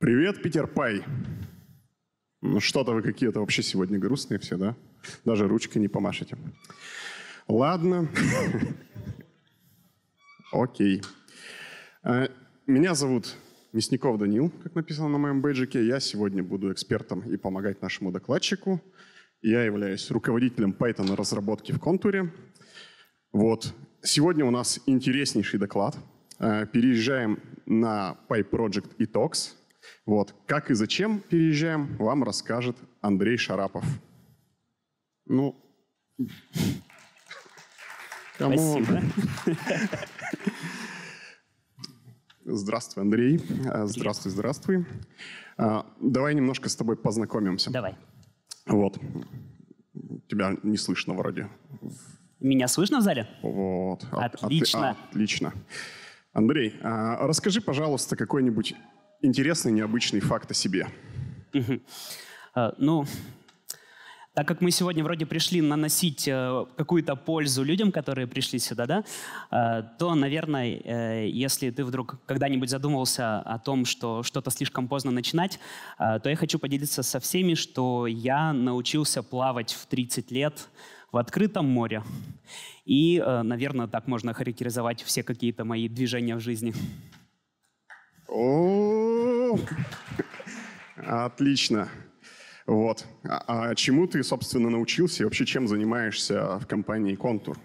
Привет, Питер Пай. Ну, что-то вы какие-то вообще сегодня грустные все, да? Даже ручкой не помашете. Ладно. Окей. А, меня зовут Мясников Данил, как написано на моем бейджике. Я сегодня буду экспертом и помогать нашему докладчику. Я являюсь руководителем Python разработки в контуре. Вот. Сегодня у нас интереснейший доклад. Э, переезжаем на PyProject Etox. Вот. Как и зачем переезжаем, вам расскажет Андрей Шарапов. Ну, Спасибо. Здравствуй, Андрей. Э, здравствуй, здравствуй. Э, давай немножко с тобой познакомимся. Давай. Вот. Тебя не слышно вроде. Меня слышно в зале? Вот. Отлично. От, от, отлично. Андрей, э, расскажи, пожалуйста, какой-нибудь интересный, необычный факт о себе. Ну, так как мы сегодня вроде пришли наносить э, какую-то пользу людям, которые пришли сюда, да, э, то, наверное, э, если ты вдруг когда-нибудь задумывался о том, что что-то слишком поздно начинать, то я хочу поделиться со всеми, что я научился плавать в 30 лет в открытом море. И, наверное, так можно характеризовать все какие-то мои движения в жизни. Отлично. Вот. А, а чему ты, собственно, научился и вообще чем занимаешься в компании «Контур»?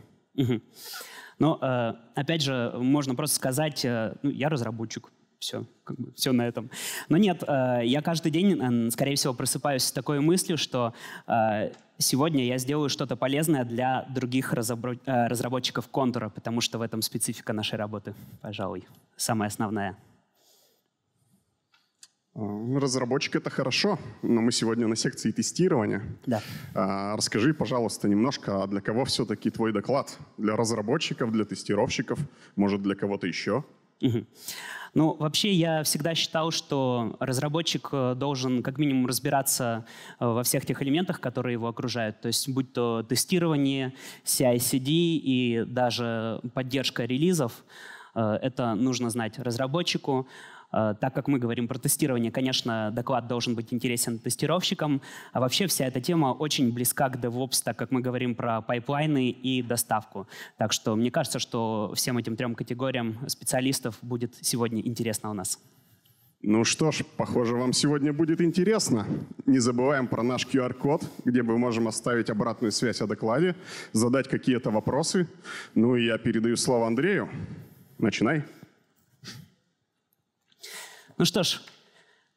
Ну, э, опять же, можно просто сказать, э, ну, я разработчик, все, как бы, все на этом. Но нет, э, я каждый день, скорее всего, просыпаюсь с такой мыслью, что сегодня я сделаю что-то полезное для других разработчиков контура, потому что в этом специфика нашей работы, пожалуй, самая основная. Разработчик — это хорошо, но мы сегодня на секции тестирования. Да. А, расскажи, пожалуйста, немножко, а для кого все-таки твой доклад? Для разработчиков, для тестировщиков, может, для кого-то еще? Угу. Ну, вообще я всегда считал, что разработчик э, должен как минимум разбираться э, во всех тех элементах, которые его окружают. То есть будь то тестирование, CI-CD и даже поддержка релизов, э, это нужно знать разработчику. Э, так как мы говорим про тестирование, конечно, доклад должен быть интересен тестировщикам. А вообще вся эта тема очень близка к DevOps, так как мы говорим про пайплайны и доставку. Так что мне кажется, что всем этим трем категориям специалистов будет сегодня интересно у нас. Ну что ж, похоже, вам сегодня будет интересно. Не забываем про наш QR-код, где мы можем оставить обратную связь о докладе, задать какие-то вопросы. Ну и я передаю слово Андрею. Начинай. Ну что ж,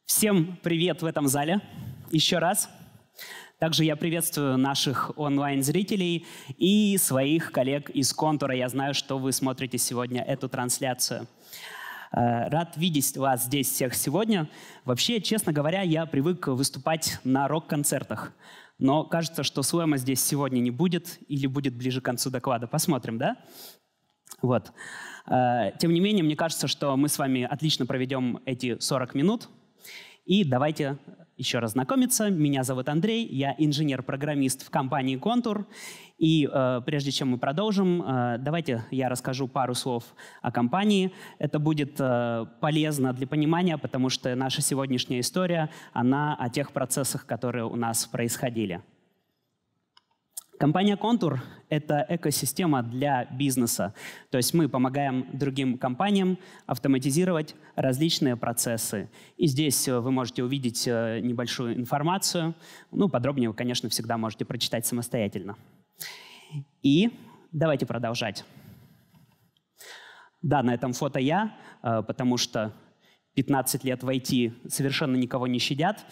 всем привет в этом зале еще раз. Также я приветствую наших онлайн-зрителей и своих коллег из «Контура». Я знаю, что вы смотрите сегодня эту трансляцию. Э, рад видеть вас здесь всех сегодня. Вообще, честно говоря, я привык выступать на рок-концертах. Но кажется, что слэма здесь сегодня не будет или будет ближе к концу доклада. Посмотрим, да? Вот. Э, тем не менее, мне кажется, что мы с вами отлично проведем эти 40 минут. И давайте еще раз знакомиться. Меня зовут Андрей, я инженер-программист в компании «Контур». И э, прежде чем мы продолжим, э, давайте я расскажу пару слов о компании. Это будет э, полезно для понимания, потому что наша сегодняшняя история, она о тех процессах, которые у нас происходили. Компания «Контур» — это экосистема для бизнеса. То есть мы помогаем другим компаниям автоматизировать различные процессы. И здесь э, вы можете увидеть э, небольшую информацию. Ну, подробнее вы, конечно, всегда можете прочитать самостоятельно. И давайте продолжать. Да, на этом фото я, э, потому что 15 лет в IT совершенно никого не щадят.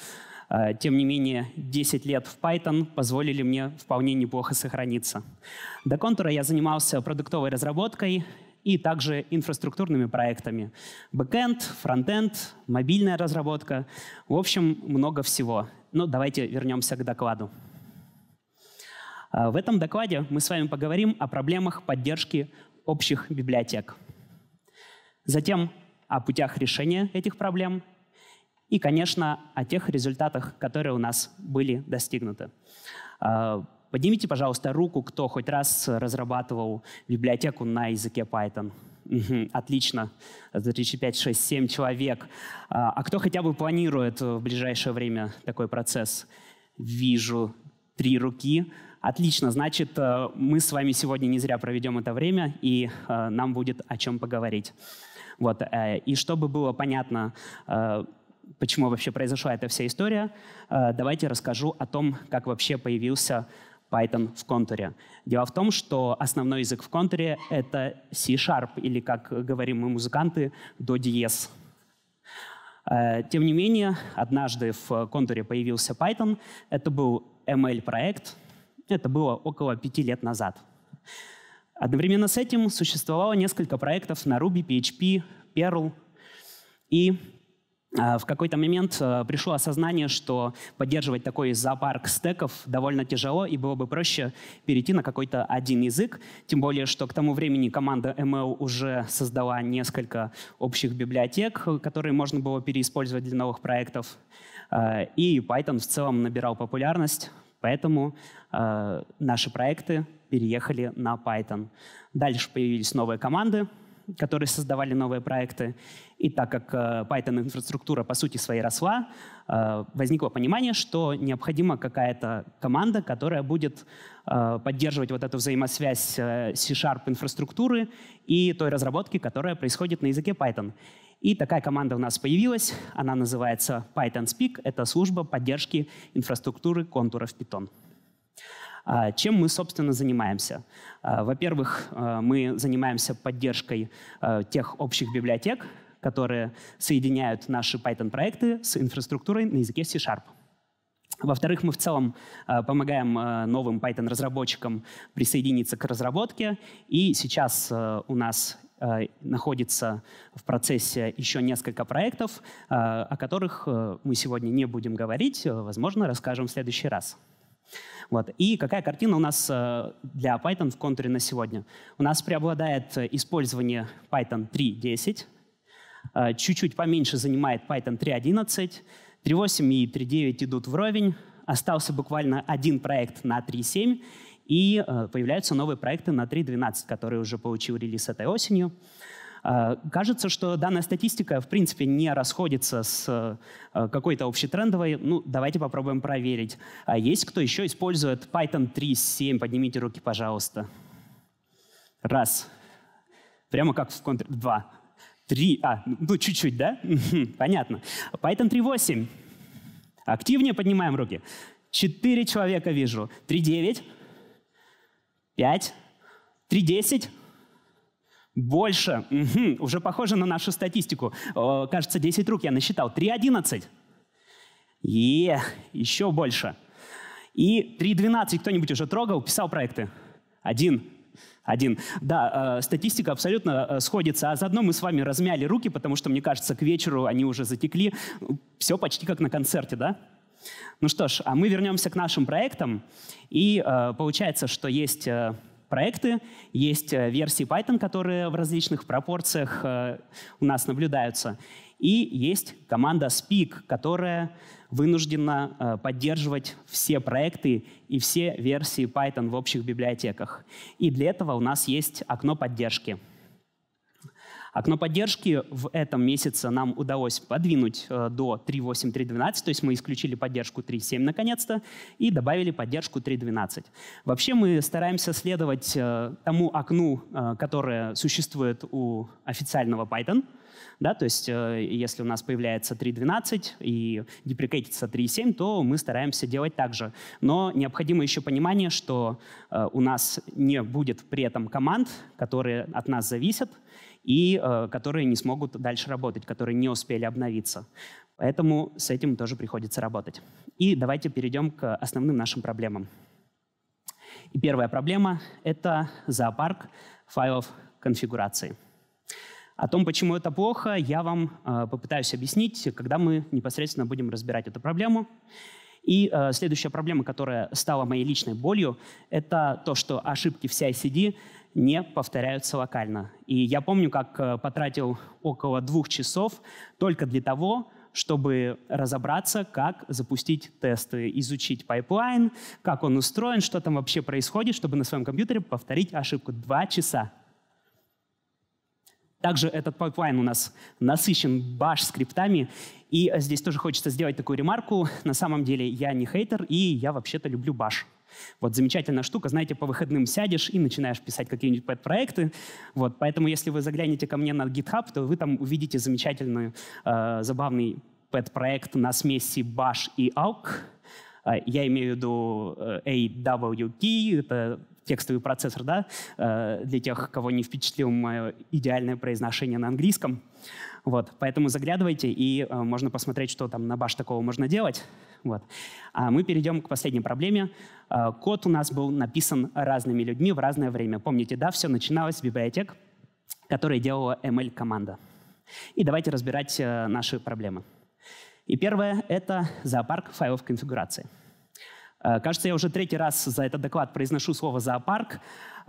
Э, тем не менее, 10 лет в Python позволили мне вполне неплохо сохраниться. До контура я занимался продуктовой разработкой и также инфраструктурными проектами. Бэкэнд, фронтенд, мобильная разработка. В общем, много всего. Но давайте вернемся к докладу. Э, в этом докладе мы с вами поговорим о проблемах поддержки общих библиотек. Затем о путях решения этих проблем – и, конечно, о тех результатах, которые у нас были достигнуты. А, поднимите, пожалуйста, руку, кто хоть раз разрабатывал библиотеку на языке Python. Угу, отлично, 35, 6, 7 человек. А, а кто хотя бы планирует в ближайшее время такой процесс? Вижу три руки. Отлично, значит, э, мы с вами сегодня не зря проведем это время, и э, нам будет о чем поговорить. Вот. Э, и чтобы было понятно, почему вообще произошла эта вся история, э, давайте расскажу о том, как вообще появился Python в контуре. Дело в том, что основной язык в контуре — это C-Sharp, или, как говорим мы, музыканты, до диез. Э, тем не менее, однажды в контуре появился Python. Это был ML-проект. Это было около пяти лет назад. Одновременно с этим существовало несколько проектов на Ruby, PHP, Perl. И а, в какой-то момент э, пришло осознание, что поддерживать такой зоопарк стеков довольно тяжело, и было бы проще перейти на какой-то один язык. Тем более, что к тому времени команда ML уже создала несколько общих библиотек, которые можно было переиспользовать для новых проектов. А, и Python в целом набирал популярность, поэтому а, наши проекты переехали на Python. Дальше появились новые команды, которые создавали новые проекты. И так как э, Python-инфраструктура по сути своей росла, э, возникло понимание, что необходима какая-то команда, которая будет э, поддерживать вот эту взаимосвязь C-Sharp инфраструктуры и той разработки, которая происходит на языке Python. И такая команда у нас появилась. Она называется Python Speak. Это служба поддержки инфраструктуры контуров Python. А, чем мы, собственно, занимаемся? А, во-первых, а, мы занимаемся поддержкой тех общих библиотек, которые соединяют наши Python-проекты с инфраструктурой на языке C-Sharp. Во-вторых, мы в целом помогаем новым Python-разработчикам присоединиться к разработке. И сейчас у нас находится в процессе еще несколько проектов, о которых мы сегодня не будем говорить, возможно, расскажем в следующий раз. Вот. И какая картина у нас э, для Python в контуре на сегодня? У нас преобладает э, использование Python 3.10, э, чуть-чуть поменьше занимает Python 3.11, 3.8 и 3.9 идут вровень, остался буквально один проект на 3.7, и появляются новые проекты на 3.12, которые уже получил релиз этой осенью. А, кажется, что данная статистика, в принципе, не расходится с а, какой-то общетрендовой. Ну, давайте попробуем проверить. А есть кто еще использует Python 3.7? Поднимите руки, пожалуйста. Раз. Прямо как в контр... Два. Три. А, ну, чуть-чуть, да? Понятно. Python 3.8. Активнее поднимаем руки. Четыре человека вижу. 3.9. 5. 3.10. Больше. Угу. Уже похоже на нашу статистику. О, кажется, 10 рук я насчитал. 3.11. Е, еще больше. И 3.12 кто-нибудь уже трогал, писал проекты? Один. Один. Да, э, статистика абсолютно э, сходится. А заодно мы с вами размяли руки, потому что, мне кажется, к вечеру они уже затекли. Все почти как на концерте, да? Ну что ж, а мы вернемся к нашим проектам. И э, получается, что есть... Э, проекты, есть э, версии Python, которые в различных пропорциях э, у нас наблюдаются, и есть команда Speak, которая вынуждена э, поддерживать все проекты и все версии Python в общих библиотеках. И для этого у нас есть окно поддержки. Окно а поддержки в этом месяце нам удалось подвинуть э, до 3.8.3.12, то есть мы исключили поддержку 3.7 наконец-то и добавили поддержку 3.12. Вообще мы стараемся следовать э, тому окну, э, которое существует у официального Python, да, то есть если у нас появляется 3.12 и деприкатится 3.7, то мы стараемся делать так же. Но необходимо еще понимание, что у нас не будет при этом команд, которые от нас зависят, и э, которые не смогут дальше работать, которые не успели обновиться. Поэтому с этим тоже приходится работать. И давайте перейдем к основным нашим проблемам. И первая проблема — это зоопарк файлов конфигурации. О том, почему это плохо, я вам э, попытаюсь объяснить, когда мы непосредственно будем разбирать эту проблему. И э, следующая проблема, которая стала моей личной болью, это то, что ошибки в CICD не повторяются локально. И я помню, как э, потратил около двух часов только для того, чтобы разобраться, как запустить тесты, изучить пайплайн, как он устроен, что там вообще происходит, чтобы на своем компьютере повторить ошибку. Два часа. Также этот пайплайн у нас насыщен баш-скриптами, и здесь тоже хочется сделать такую ремарку. На самом деле я не хейтер, и я вообще-то люблю баш. Вот замечательная штука, знаете, по выходным сядешь и начинаешь писать какие-нибудь пэт-проекты. Вот, поэтому если вы заглянете ко мне на GitHub, то вы там увидите замечательный, э, забавный пэт-проект на смеси Bash и Awk. Э, я имею в виду э, AWK, это текстовый процессор, да, э, для тех, кого не впечатлило мое идеальное произношение на английском. Вот, поэтому заглядывайте, и можно посмотреть, что там на баш такого можно делать. Вот. А мы перейдем к последней проблеме. А, код у нас был написан разными людьми в разное время. Помните, да, все начиналось с библиотек, которые делала ML-команда. И давайте разбирать э, наши проблемы. И первое — это зоопарк файлов конфигурации — Э, кажется, я уже третий раз за этот доклад произношу слово «зоопарк».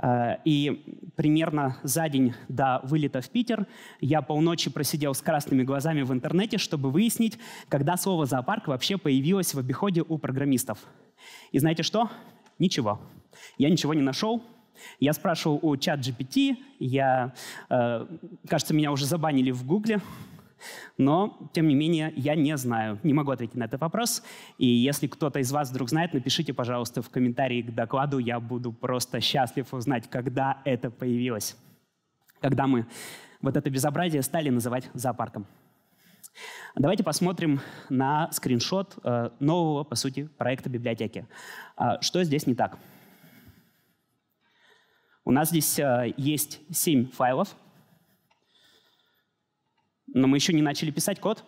Э, и примерно за день до вылета в Питер я полночи просидел с красными глазами в интернете, чтобы выяснить, когда слово «зоопарк» вообще появилось в обиходе у программистов. И знаете что? Ничего. Я ничего не нашел, я спрашивал у чат GPT, я, э, кажется, меня уже забанили в Гугле, но, тем не менее, я не знаю, не могу ответить на этот вопрос. И если кто-то из вас вдруг знает, напишите, пожалуйста, в комментарии к докладу. Я буду просто счастлив узнать, когда это появилось. Когда мы вот это безобразие стали называть зоопарком. Давайте посмотрим на скриншот э, нового, по сути, проекта библиотеки. А, что здесь не так? У нас здесь э, есть 7 файлов, но мы еще не начали писать код.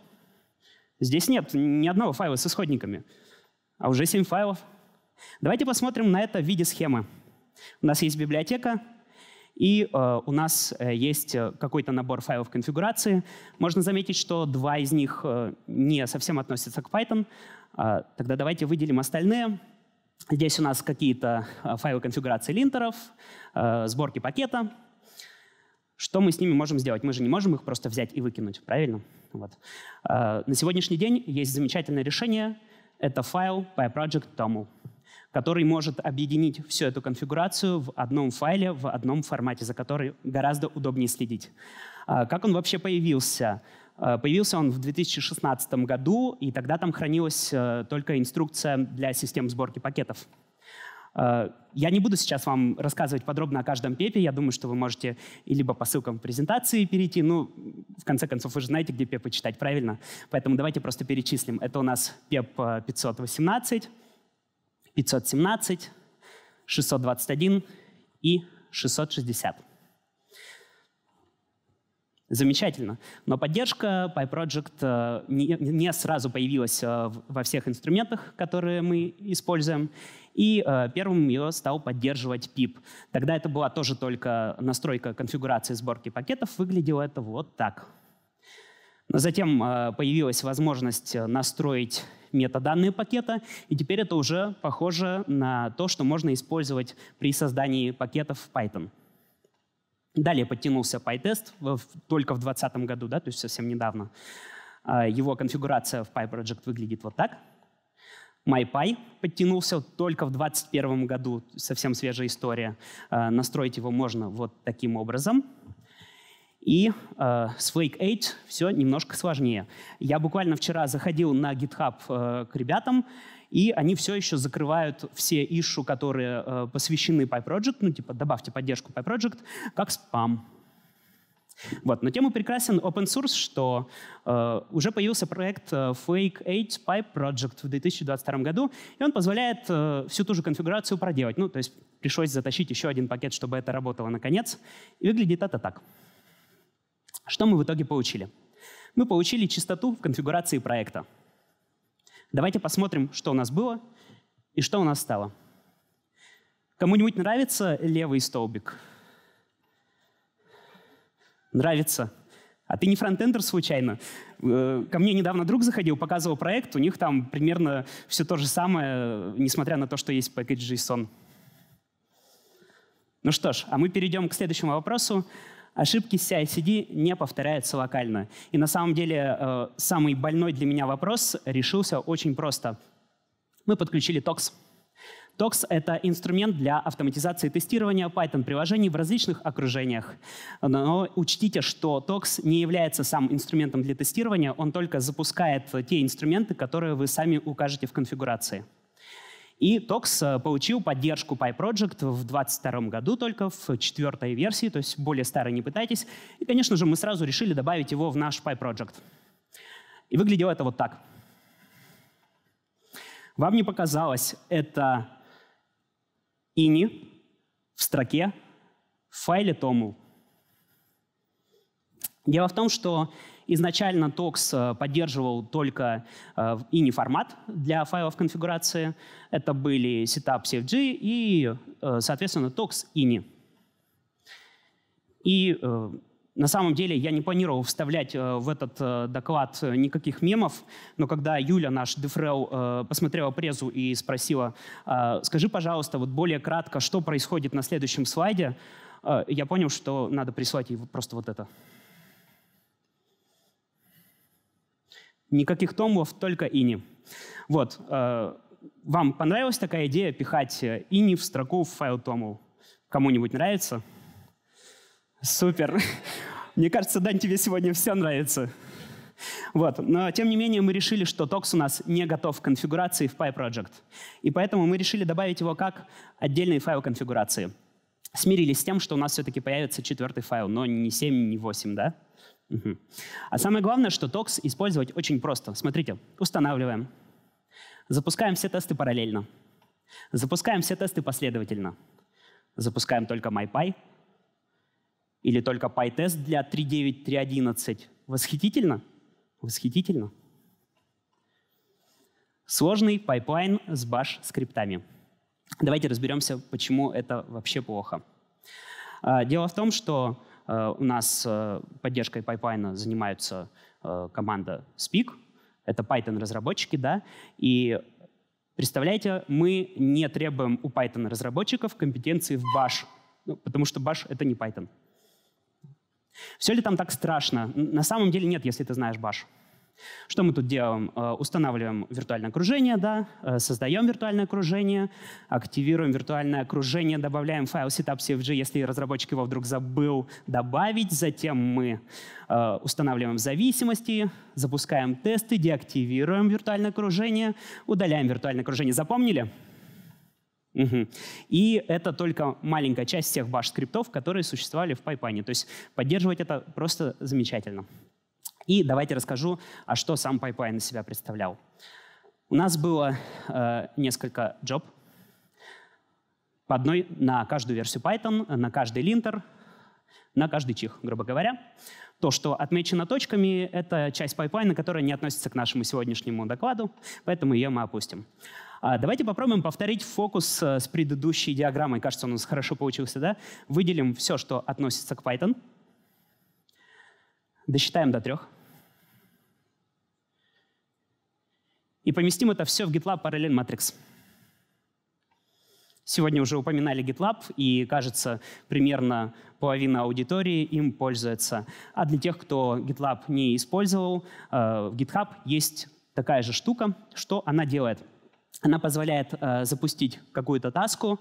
Здесь нет ни одного файла с исходниками, а уже 7 файлов. Давайте посмотрим на это в виде схемы. У нас есть библиотека, и э, у нас э, есть э, какой-то набор файлов конфигурации. Можно заметить, что два из них э, не совсем относятся к Python. Э, тогда давайте выделим остальные. Здесь у нас какие-то э, файлы конфигурации линтеров, э, сборки пакета — что мы с ними можем сделать? Мы же не можем их просто взять и выкинуть, правильно? Вот. А, на сегодняшний день есть замечательное решение. Это файл pyproject.toml, который может объединить всю эту конфигурацию в одном файле, в одном формате, за который гораздо удобнее следить. А, как он вообще появился? А, появился он в 2016 году, и тогда там хранилась э, только инструкция для систем сборки пакетов. Э, я не буду сейчас вам рассказывать подробно о каждом пепе. Я думаю, что вы можете и либо по ссылкам в презентации перейти. Ну, в конце концов, вы же знаете, где пепы читать правильно. Поэтому давайте просто перечислим. Это у нас пеп 518, 517, 621 и 660. Замечательно. Но поддержка PyProject э, не, сразу появилась э, во всех инструментах, которые мы используем. И э, первым ее стал поддерживать PIP. Тогда это была тоже только настройка конфигурации сборки пакетов. Выглядело это вот так. Но затем появилась возможность настроить метаданные пакета, и теперь это уже похоже на то, что можно использовать при создании пакетов в Python. Далее подтянулся PyTest только в 2020 году, да, то есть совсем недавно. А, его конфигурация в PyProject выглядит вот так. MyPy подтянулся только в 2021 году, совсем свежая история. А, настроить его можно вот таким образом. И э, с Flake 8 все немножко сложнее. Я буквально вчера заходил на GitHub э, к ребятам, и они все еще закрывают все ишу, которые э, посвящены PyProject, ну типа добавьте поддержку PyProject, как спам. Вот. Но тему прекрасен open source, что э, уже появился проект э, Fake 8 Pipe Project в 2022 году, и он позволяет э, всю ту же конфигурацию проделать. Ну, то есть пришлось затащить еще один пакет, чтобы это работало наконец. И выглядит это так. Что мы в итоге получили? Мы получили чистоту в конфигурации проекта. Давайте посмотрим, что у нас было и что у нас стало. Кому-нибудь нравится левый столбик? Нравится. А ты не фронтендер случайно? Э, ко мне недавно друг заходил, показывал проект, у них там примерно все то же самое, несмотря на то, что есть package JSON. Ну что ж, а мы перейдем к следующему вопросу. Ошибки CI-CD не повторяются локально. И на самом деле э, самый больной для меня вопрос решился очень просто. Мы подключили TOX. TOX — это инструмент для автоматизации тестирования Python-приложений в различных окружениях. Но учтите, что TOX не является сам инструментом для тестирования, он только запускает те инструменты, которые вы сами укажете в конфигурации. И Tox э, получил поддержку PyProject в 2022 году только, в четвертой версии, то есть более старой не пытайтесь. И, конечно же, мы сразу решили добавить его в наш PyProject. И выглядело это вот так. Вам не показалось, это ини в строке в файле toml. Дело в том, что Изначально TOX э, поддерживал только э, ini формат для файлов конфигурации. Это были setup CFG и, э, соответственно, TOX ini. И на самом деле я не планировал вставлять в этот доклад никаких мемов, но когда Юля, наш дефрел, посмотрела презу и спросила, «А скажи, пожалуйста, вот более кратко, что происходит на следующем слайде, я понял, что надо прислать ей просто вот это. Никаких томбов, только ини. Вот. Э, вам понравилась такая идея пихать э, ини в строку в файл томов? Кому-нибудь нравится? Супер. Мне кажется, Дань, тебе сегодня все нравится. Вот. Но, тем не менее, мы решили, что токс у нас не готов к конфигурации в PyProject. И поэтому мы решили добавить его как отдельный файл конфигурации. Смирились с тем, что у нас все-таки появится четвертый файл, но не 7, не 8, да? Угу. А самое главное, что токс использовать очень просто. Смотрите, устанавливаем, запускаем все тесты параллельно, запускаем все тесты последовательно, запускаем только MyPy или только PyTest для 3.9, 3.11. Восхитительно? Восхитительно. Сложный пайплайн с баш-скриптами. Давайте разберемся, почему это вообще плохо. А, дело в том, что Э, у нас э, поддержкой пайплайна занимаются э, команда Speak, это Python-разработчики, да, и представляете, мы не требуем у Python-разработчиков компетенции в Bash, ну, потому что Bash — это не Python. Все ли там так страшно? На самом деле нет, если ты знаешь Bash. Что мы тут делаем? Э, устанавливаем виртуальное окружение, да, э, создаем виртуальное окружение, активируем виртуальное окружение, добавляем файл setup.cfg, если разработчик его вдруг забыл добавить. Затем мы э, устанавливаем зависимости, запускаем тесты, деактивируем виртуальное окружение, удаляем виртуальное окружение. Запомнили? Угу. И это только маленькая часть всех баш скриптов, которые существовали в пайпане. То есть поддерживать это просто замечательно. И давайте расскажу, а что сам PyPy на себя представлял. У нас было э, несколько job, по одной на каждую версию Python, на каждый линтер, на каждый чих, грубо говоря. То, что отмечено точками, это часть пайплайна, которая не относится к нашему сегодняшнему докладу, поэтому ее мы опустим. А, давайте попробуем повторить фокус э, с предыдущей диаграммой. Кажется, он у нас хорошо получился, да? Выделим все, что относится к Python. Досчитаем до трех. и поместим это все в GitLab Parallel Matrix. Сегодня уже упоминали GitLab, и, кажется, примерно половина аудитории им пользуется. А для тех, кто GitLab не использовал, э, в GitHub есть такая же штука. Что она делает? Она позволяет э, запустить какую-то таску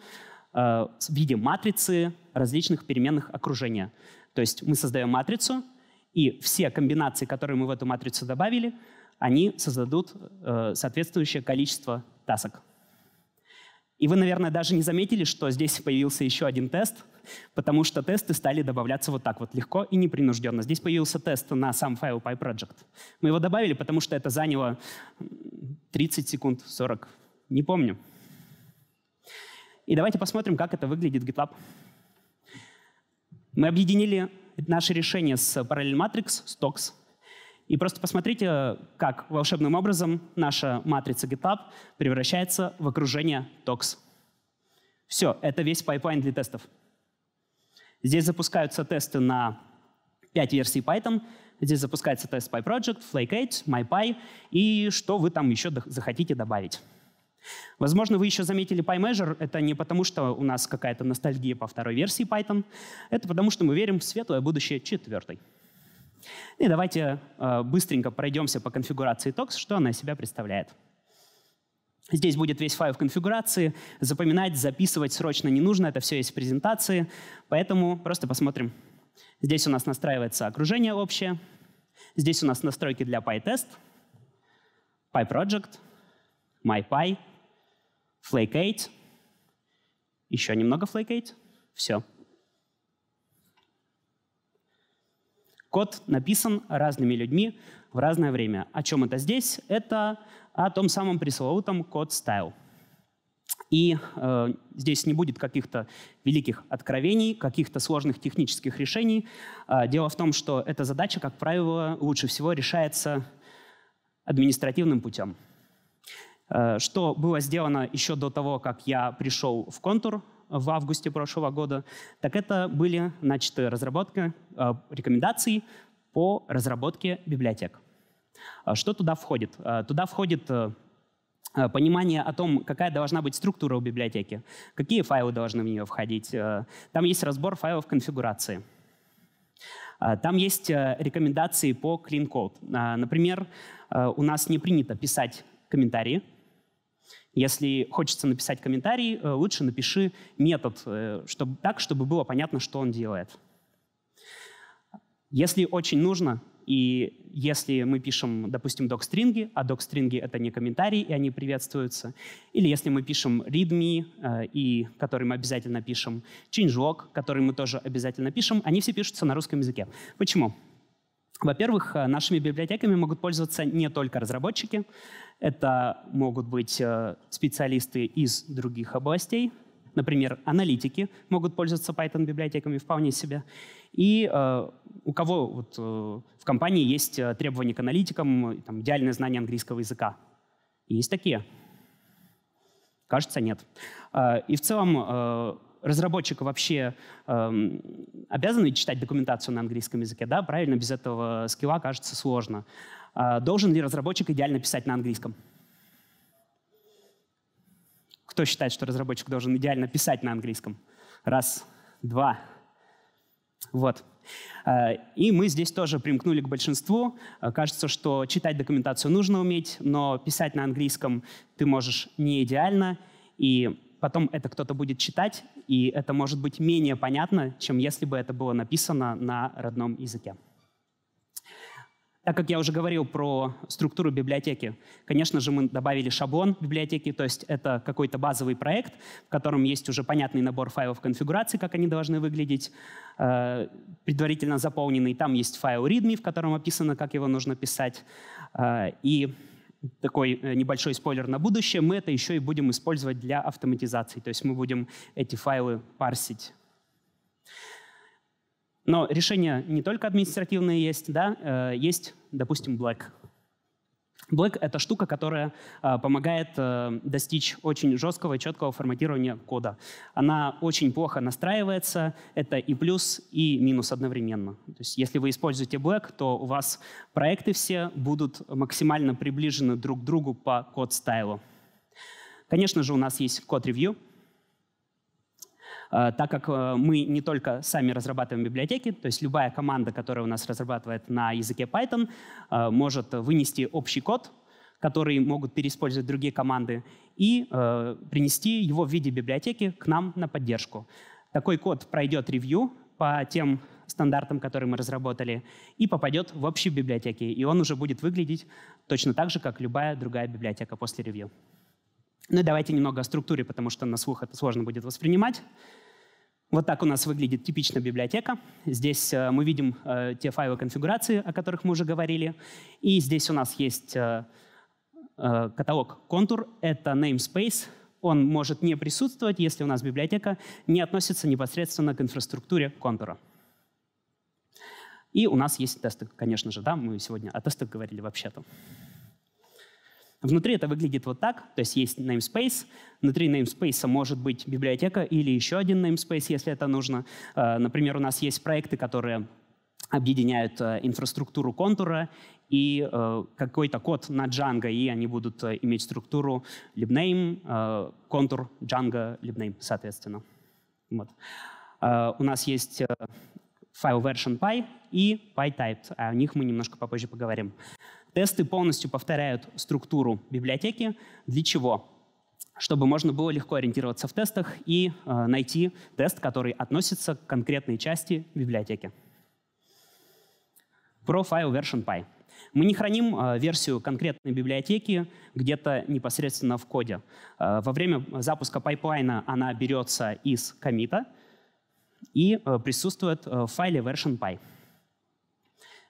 э, в виде матрицы различных переменных окружения. То есть мы создаем матрицу, и все комбинации, которые мы в эту матрицу добавили, они создадут э, соответствующее количество тасок. И вы, наверное, даже не заметили, что здесь появился еще один тест, потому что тесты стали добавляться вот так вот легко и непринужденно. Здесь появился тест на сам файл PyProject. Мы его добавили, потому что это заняло 30 секунд, 40, не помню. И давайте посмотрим, как это выглядит GitLab. Мы объединили наши решения с Parallel Matrix, Stocks, и просто посмотрите, как волшебным образом наша матрица GitLab превращается в окружение TOX. Все, это весь пайплайн для тестов. Здесь запускаются тесты на 5 версий Python. Здесь запускается тест PyProject, Flake8, MyPy и что вы там еще захотите добавить. Возможно, вы еще заметили PyMeasure. Это не потому, что у нас какая-то ностальгия по второй версии Python. Это потому, что мы верим в светлое будущее четвертой. Ну и давайте э, быстренько пройдемся по конфигурации TOX, что она из себя представляет. Здесь будет весь файл конфигурации. Запоминать, записывать срочно не нужно, это все есть в презентации. Поэтому просто посмотрим. Здесь у нас настраивается окружение общее. Здесь у нас настройки для PyTest, PyProject, MyPy, Flake8, еще немного Flake8. Все. Код написан разными людьми в разное время. О чем это здесь? Это о том самом пресловутом код style. И э, здесь не будет каких-то великих откровений, каких-то сложных технических решений. Э, дело в том, что эта задача, как правило, лучше всего решается административным путем. Э, что было сделано еще до того, как я пришел в контур, в августе прошлого года, так это были начаты разработки э, рекомендаций по разработке библиотек. А что туда входит? Э, туда входит э, понимание о том, какая должна быть структура у библиотеки, какие файлы должны в нее входить. Там есть разбор файлов конфигурации. А, там есть рекомендации по clean code. А, например, у нас не принято писать комментарии, если хочется написать комментарий, э, лучше напиши метод э, чтобы, так, чтобы было понятно, что он делает. Если очень нужно, и если мы пишем, допустим, док а док-стринги это не комментарии, и они приветствуются, или если мы пишем readme, э, и, который мы обязательно пишем, changelog, который мы тоже обязательно пишем, они все пишутся на русском языке. Почему? Во-первых, э, нашими библиотеками могут пользоваться не только разработчики, это могут быть э, специалисты из других областей, например, аналитики могут пользоваться Python библиотеками вполне себе. И э, у кого вот, э, в компании есть э, требования к аналитикам, там, идеальное знание английского языка. Есть такие? Кажется, нет. Э, и в целом разработчик вообще э, эм, обязан читать документацию на английском языке, да, правильно, без этого скилла кажется сложно. Э, должен ли разработчик идеально писать на английском? Кто считает, что разработчик должен идеально писать на английском? Раз, два. Вот. Э, и мы здесь тоже примкнули к большинству. Э, кажется, что читать документацию нужно уметь, но писать на английском ты можешь не идеально, и потом это кто-то будет читать, и это может быть менее понятно, чем если бы это было написано на родном языке. Так как я уже говорил про структуру библиотеки, конечно же, мы добавили шаблон библиотеки, то есть это какой-то базовый проект, в котором есть уже понятный набор файлов конфигурации, как они должны выглядеть, э, предварительно заполненный. Там есть файл readme, в котором описано, как его нужно писать. Э, и такой э, небольшой спойлер на будущее, мы это еще и будем использовать для автоматизации. То есть мы будем эти файлы парсить. Но решения не только административные есть, да, э, есть, допустим, Black. Black — это штука, которая э, помогает э, достичь очень жесткого и четкого форматирования кода. Она очень плохо настраивается, это и плюс, и минус одновременно. То есть если вы используете Black, то у вас проекты все будут максимально приближены друг к другу по код-стайлу. Конечно же, у нас есть код-ревью — Э, так как э, мы не только сами разрабатываем библиотеки, то есть любая команда, которая у нас разрабатывает на языке Python, э, может вынести общий код, который могут переиспользовать другие команды, и принести его в виде библиотеки к нам на поддержку. Такой код пройдет ревью по тем стандартам, которые мы разработали, и попадет в общие библиотеки. И он уже будет выглядеть точно так же, как любая другая библиотека после ревью. Ну и давайте немного о структуре, потому что на слух это сложно будет воспринимать. Вот так у нас выглядит типичная библиотека. Здесь э, мы видим э, те файлы конфигурации, о которых мы уже говорили. И здесь у нас есть э, каталог контур. Это namespace. Он может не присутствовать, если у нас библиотека не относится непосредственно к инфраструктуре контура. И у нас есть тесты, конечно же, да, мы сегодня о тестах говорили вообще-то. Внутри это выглядит вот так, то есть есть namespace, внутри namespace может быть библиотека или еще один namespace, если это нужно. Э, например, у нас есть проекты, которые объединяют э, инфраструктуру контура и э, какой-то код на Django, и они будут иметь структуру libname, контур Django libname, соответственно. Вот. У нас есть файл version py и pytyped, о них мы немножко попозже поговорим. Тесты полностью повторяют структуру библиотеки. Для чего? Чтобы можно было легко ориентироваться в тестах и э, найти тест, который относится к конкретной части библиотеки. Про файл version.py. Мы не храним э, версию конкретной библиотеки где-то непосредственно в коде. Э, во время запуска пайплайна она берется из комита и э, присутствует э, в файле version.py.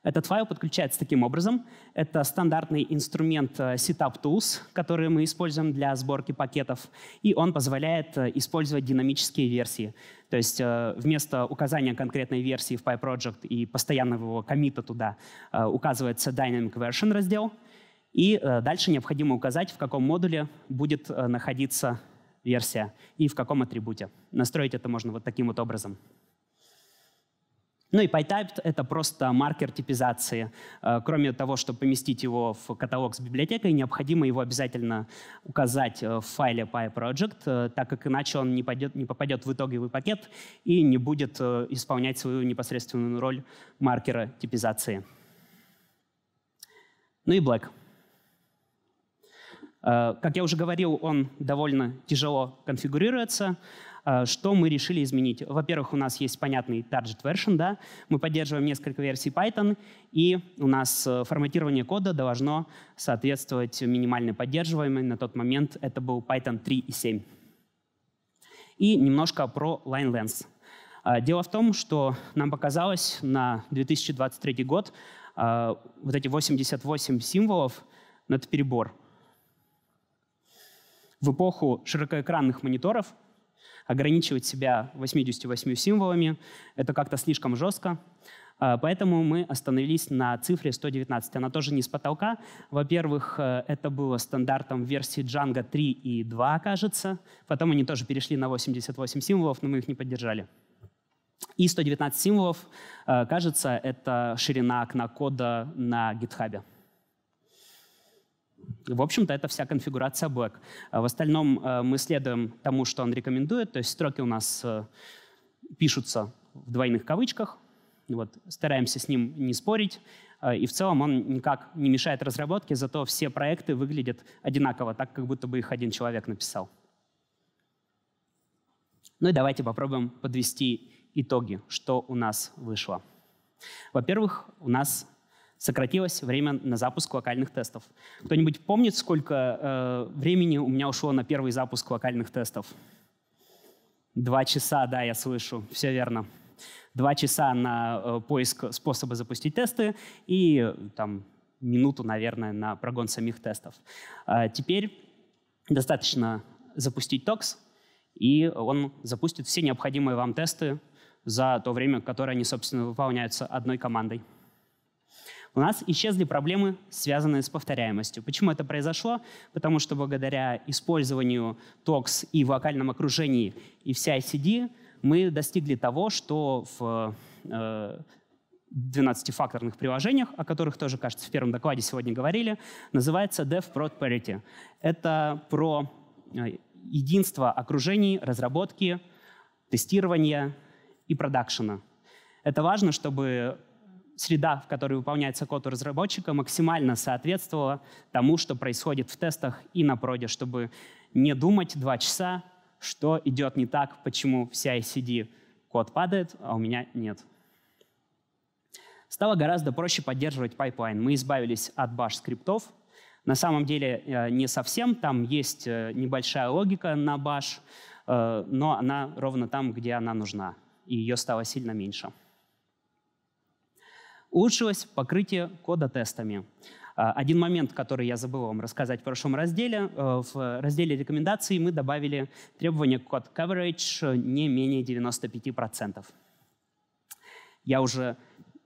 Этот файл подключается таким образом. Это стандартный инструмент э, Setup Tools, который мы используем для сборки пакетов, и он позволяет э, использовать динамические версии. То есть э, вместо указания конкретной версии в PyProject и постоянного его комита туда указывается Dynamic Version раздел, и дальше необходимо указать, в каком модуле будет находиться версия и в каком атрибуте. Настроить это можно вот таким вот образом. Ну и PyType — это просто маркер типизации. Э, кроме того, чтобы поместить его в каталог с библиотекой, необходимо его обязательно указать э, в файле PyProject, э, так как иначе он не, пойдет, не попадет в итоговый пакет и не будет исполнять свою непосредственную роль маркера типизации. Ну и Black. Как я уже говорил, он довольно тяжело конфигурируется. Э, что мы решили изменить? Во-первых, у нас есть понятный target version, да? мы поддерживаем несколько версий Python, и у нас э, форматирование кода должно соответствовать минимально поддерживаемой. На тот момент это был Python 3.7. И немножко про line length. Э, дело в том, что нам показалось на 2023 год вот эти 88 символов ну, — это перебор. В эпоху широкоэкранных мониторов — ограничивать себя 88 символами — это как-то слишком жестко. А, поэтому мы остановились на цифре 119. Она тоже не с потолка. Во-первых, э, это было стандартом версии Django 3 и 2, кажется. Потом они тоже перешли на 88 символов, но мы их не поддержали. И 119 символов, э, кажется, это ширина окна кода на GitHub. В общем-то, это вся конфигурация Бэк. А в остальном э, мы следуем тому, что он рекомендует, то есть строки у нас э, пишутся в двойных кавычках, вот, стараемся с ним не спорить, э, и в целом он никак не мешает разработке, зато все проекты выглядят одинаково, так как будто бы их один человек написал. Ну и давайте попробуем подвести итоги, что у нас вышло. Во-первых, у нас сократилось время на запуск локальных тестов. Кто-нибудь помнит, сколько э, времени у меня ушло на первый запуск локальных тестов? Два часа, да, я слышу, все верно. Два часа на э, поиск способа запустить тесты и там минуту, наверное, на прогон самих тестов. Э, теперь достаточно запустить Tox, и он запустит все необходимые вам тесты за то время, которое они, собственно, выполняются одной командой у нас исчезли проблемы, связанные с повторяемостью. Почему это произошло? Потому что благодаря использованию TOX и в локальном окружении, и в CICD мы достигли того, что в 12-факторных э, приложениях, о которых тоже, кажется, в первом докладе сегодня говорили, называется DevProd Parity. Это про э, единство окружений, разработки, тестирования и продакшена. Это важно, чтобы среда, в которой выполняется код у разработчика, максимально соответствовала тому, что происходит в тестах и на проде, чтобы не думать два часа, что идет не так, почему вся CI-CD код падает, а у меня нет. Стало гораздо проще поддерживать пайплайн. Мы избавились от баш-скриптов. На самом деле э, не совсем, там есть э, небольшая логика на баш, э, но она ровно там, где она нужна, и ее стало сильно меньше. Улучшилось покрытие кода тестами. А, один момент, который я забыл вам рассказать в прошлом разделе. Э, в разделе рекомендаций мы добавили требование код coverage не менее 95%. Я уже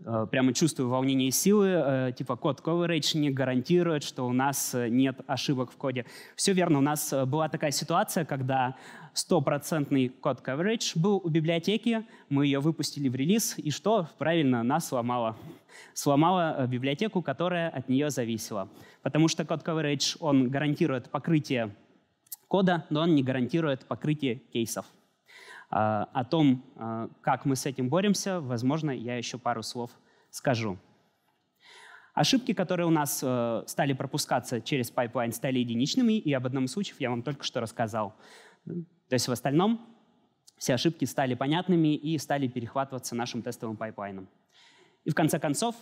Э, прямо чувствую волнение силы, э, типа код coverage не гарантирует, что у нас э, нет ошибок в коде. Все верно, у нас была такая ситуация, когда стопроцентный код coverage был у библиотеки, мы ее выпустили в релиз, и что? Правильно, нас сломало. сломала библиотеку, которая от нее зависела. Потому что код coverage, он гарантирует покрытие кода, но он не гарантирует покрытие кейсов. А, о том, а, как мы с этим боремся, возможно, я еще пару слов скажу. Ошибки, которые у нас э, стали пропускаться через пайплайн, стали единичными, и об одном из случаев я вам только что рассказал. То есть в остальном все ошибки стали понятными и стали перехватываться нашим тестовым пайплайном. И в конце концов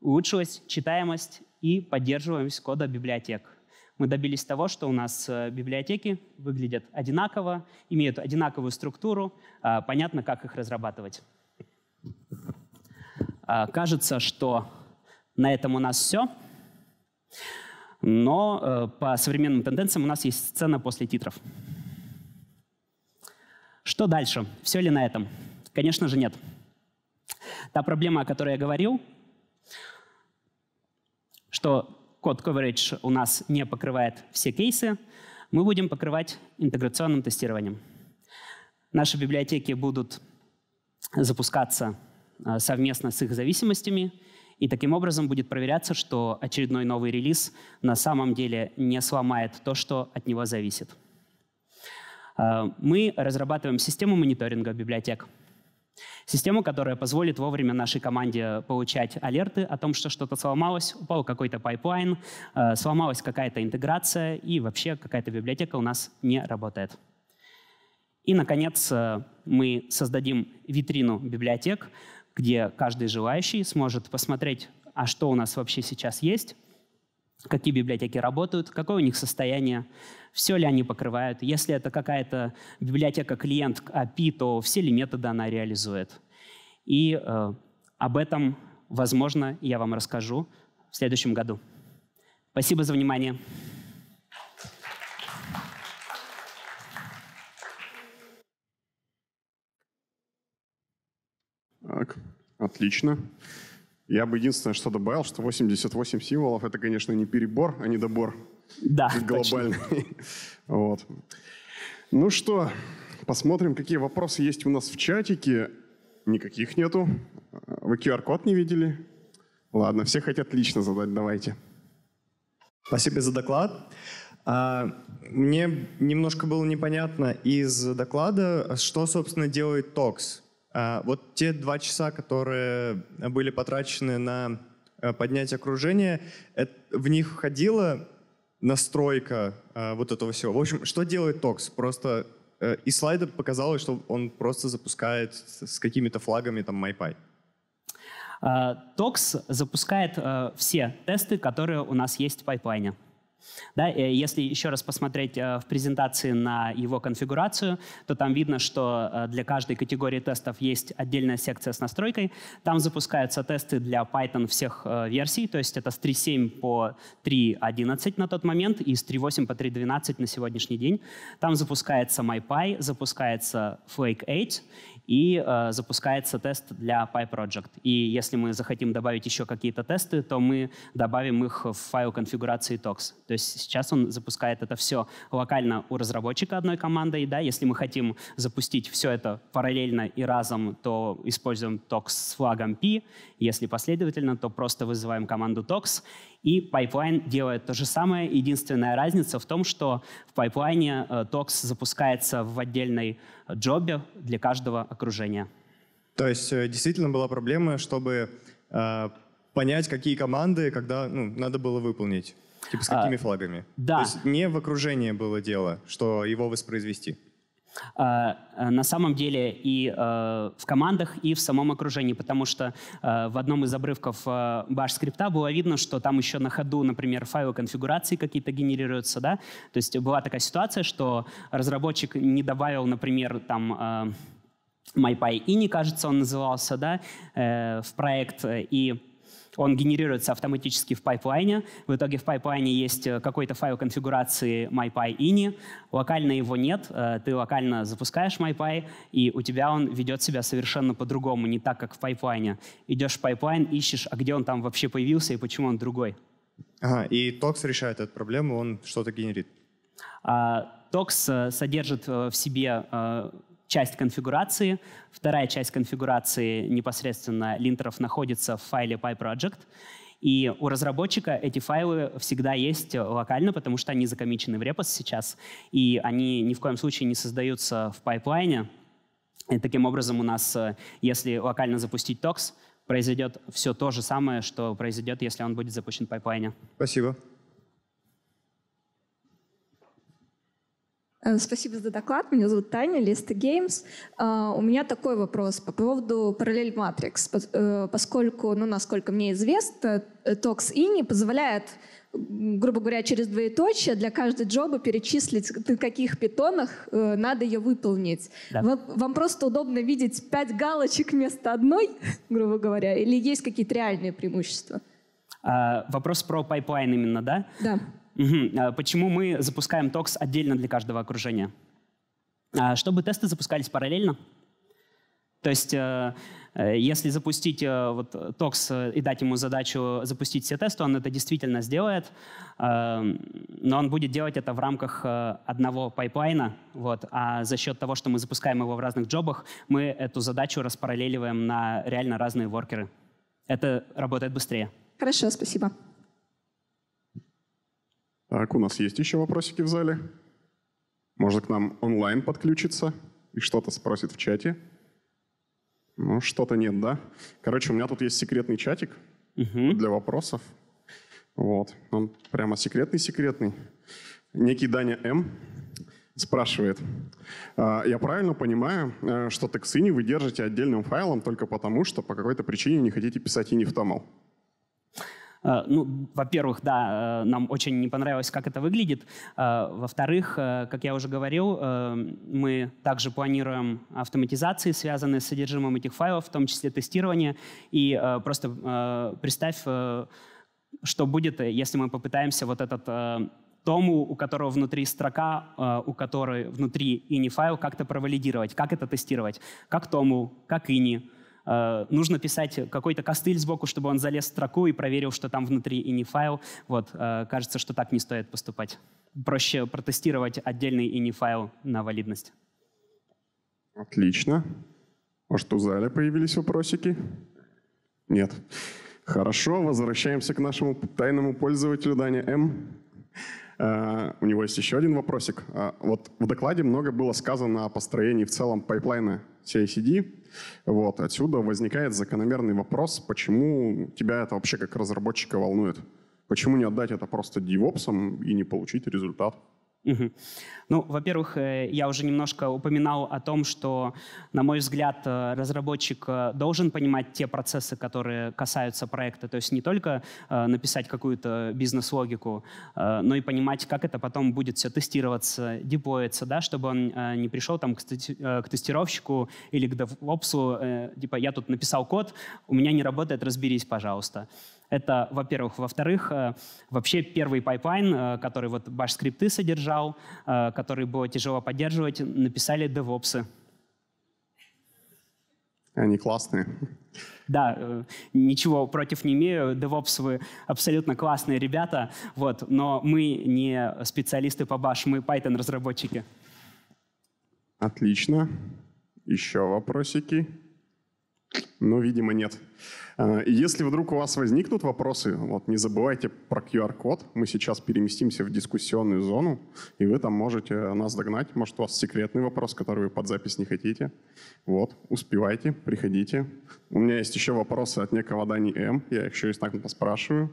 улучшилась читаемость и поддерживаемость кода библиотек мы добились того, что у нас э, библиотеки выглядят одинаково, имеют одинаковую структуру, а, понятно, как их разрабатывать. А, кажется, что на этом у нас все. Но э, по современным тенденциям у нас есть сцена после титров. Что дальше? Все ли на этом? Конечно же, нет. Та проблема, о которой я говорил, что код coverage у нас не покрывает все кейсы, мы будем покрывать интеграционным тестированием. Наши библиотеки будут запускаться а, совместно с их зависимостями, и таким образом будет проверяться, что очередной новый релиз на самом деле не сломает то, что от него зависит. А, мы разрабатываем систему мониторинга библиотек. Систему, которая позволит вовремя нашей команде получать алерты о том, что что-то сломалось, упал какой-то пайплайн, э, сломалась какая-то интеграция и вообще какая-то библиотека у нас не работает. И, наконец, э, мы создадим витрину библиотек, где каждый желающий сможет посмотреть, а что у нас вообще сейчас есть, какие библиотеки работают, какое у них состояние, все ли они покрывают. Если это какая-то библиотека-клиент API, а то все ли методы она реализует. И э, об этом, возможно, я вам расскажу в следующем году. Спасибо за внимание. Так, отлично. Я бы единственное, что добавил, что 88 символов — это, конечно, не перебор, а недобор. Да, Глобальный. Точно. Вот. Ну что, посмотрим, какие вопросы есть у нас в чатике. Никаких нету. Вы QR-код не видели? Ладно, все хотят лично задать, давайте. Спасибо за доклад. А, мне немножко было непонятно из доклада, что, собственно, делает ТОКС. А, вот те два часа, которые были потрачены на э, поднятие окружения, в них входила настройка э, вот этого всего. В общем, что делает токс? Просто э, и слайдер показалось, что он просто запускает с какими-то флагами там MyPy. А, токс запускает все тесты, которые у нас есть в пайплайне. Да, э, если еще раз посмотреть э, в презентации на его конфигурацию, то там видно, что э, для каждой категории тестов есть отдельная секция с настройкой. Там запускаются тесты для Python всех версий, то есть это с 3.7 по 3.11 на тот момент и с 3.8 по 3.12 на сегодняшний день. Там запускается MyPy, запускается Flake 8 и э, запускается тест для PyProject. И если мы захотим добавить еще какие-то тесты, то мы добавим их в файл конфигурации TOX. То есть сейчас он запускает это все локально у разработчика одной командой. Да? Если мы хотим запустить все это параллельно и разом, то используем TOX с флагом P. Если последовательно, то просто вызываем команду TOX и пайплайн делает то же самое. Единственная разница в том, что в пайплайне токс э, запускается в отдельной э, джобе для каждого окружения. То есть э, действительно была проблема, чтобы э, понять, какие команды, когда ну, надо было выполнить. Типа с а, какими а, флагами? Да. То есть не в окружении было дело, что его воспроизвести. Э, на самом деле и э, в командах, и в самом окружении, потому что э, в одном из обрывков баш скрипта было видно, что там еще на ходу, например, файлы конфигурации какие-то генерируются, да, то есть была такая ситуация, что разработчик не добавил, например, там MyPy и, не кажется, он назывался, да, в проект, и он генерируется автоматически в пайплайне. В итоге в пайплайне есть э, какой-то файл конфигурации MyPy.ini, локально его нет, э, ты локально запускаешь MyPy, и у тебя он ведет себя совершенно по-другому, не так, как в пайплайне. Идешь в пайплайн, ищешь, а где он там вообще появился и почему он другой. Ага, и tox решает эту проблему, он что-то генерит. А, Токс э, содержит в себе часть конфигурации. Вторая часть конфигурации непосредственно линтеров находится в файле PyProject. И у разработчика эти файлы всегда есть локально, потому что они закомичены в репос сейчас, и они ни в коем случае не создаются в пайплайне. И таким образом у нас, э, если локально запустить токс, произойдет все то же самое, что произойдет, если он будет запущен в пайплайне. Спасибо. Э, спасибо за доклад. Меня зовут Таня, Листа Геймс. Э, у меня такой вопрос по поводу параллель матрикс, э, поскольку, ну, насколько мне известно, токс ини позволяет грубо говоря, через двоеточие для каждой джоба перечислить, на каких питонах э, надо ее выполнить. Да. Вам, вам просто удобно видеть пять галочек вместо одной, грубо говоря, или есть какие-то реальные преимущества? А, вопрос про пайплайн именно, да? Да. Угу. Почему мы запускаем токс отдельно для каждого окружения? А чтобы тесты запускались параллельно. То есть, э, э, если запустить э, вот, токс и дать ему задачу запустить все тесты, он это действительно сделает, но он будет делать это в рамках одного пайплайна, вот, а за счет того, что мы запускаем его в разных джобах, мы эту задачу распараллеливаем на реально разные воркеры. Это работает быстрее. Хорошо, спасибо. Так, у нас есть еще вопросики в зале. Можно к нам онлайн подключиться и что-то спросит в чате. Ну, что-то нет, да? Короче, у меня тут есть секретный чатик угу. для вопросов. Вот, он прямо секретный-секретный. Некий Даня М. спрашивает, «А, я правильно понимаю, э, что токсини вы держите отдельным файлом только потому, что по какой-то причине не хотите писать и не в TAML? Э, ну, во-первых, да, э, нам очень не понравилось, как это выглядит. Э, во-вторых, как я уже говорил, мы также планируем автоматизации, связанные с содержимым этих файлов, в том числе тестирование. И просто представь, что будет, если мы попытаемся вот этот тому, у которого внутри строка, у которой внутри ini файл, как-то провалидировать, как это тестировать, как тому, как ini, Э, нужно писать какой-то костыль сбоку, чтобы он залез в строку и проверил, что там внутри и файл. Вот, э, кажется, что так не стоит поступать. Проще протестировать отдельный и файл на валидность. Отлично. Может, а у зале появились вопросики? Нет. Хорошо, возвращаемся к нашему тайному пользователю Даня М. Э, у него есть еще один вопросик. Э, вот в докладе много было сказано о построении в целом пайплайна CICD. Вот. Отсюда возникает закономерный вопрос, почему тебя это вообще как разработчика волнует? Почему не отдать это просто девопсам и не получить результат? Угу. Ну, во-первых, э, я уже немножко упоминал о том, что, на мой взгляд, э, разработчик э, должен понимать те процессы, которые касаются проекта. То есть не только написать какую-то бизнес-логику, но и понимать, как это потом будет все тестироваться, деплоиться, да, чтобы он не пришел там к тестировщику или к DevOps, типа, я тут написал код, у меня не работает, разберись, пожалуйста. Это, во-первых. Во-вторых, э, вообще первый пайплайн, э, который вот баш-скрипты содержал, э, который было тяжело поддерживать, написали девопсы. Они классные. Да, ничего против не имею. DevOps вы абсолютно классные ребята, вот, но мы не специалисты по Bash, мы Python-разработчики. Отлично. Еще вопросики? Ну, видимо, нет. А, и если вдруг у вас возникнут вопросы, вот не забывайте про QR-код. Мы сейчас переместимся в дискуссионную зону, и вы там можете нас догнать. Может, у вас секретный вопрос, который вы под запись не хотите. Вот, успевайте, приходите. У меня есть еще вопросы от некого Дани М. Я их еще иногда поспрашиваю.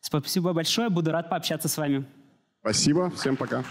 Спасибо большое. Буду рад пообщаться с вами. Спасибо. Всем пока.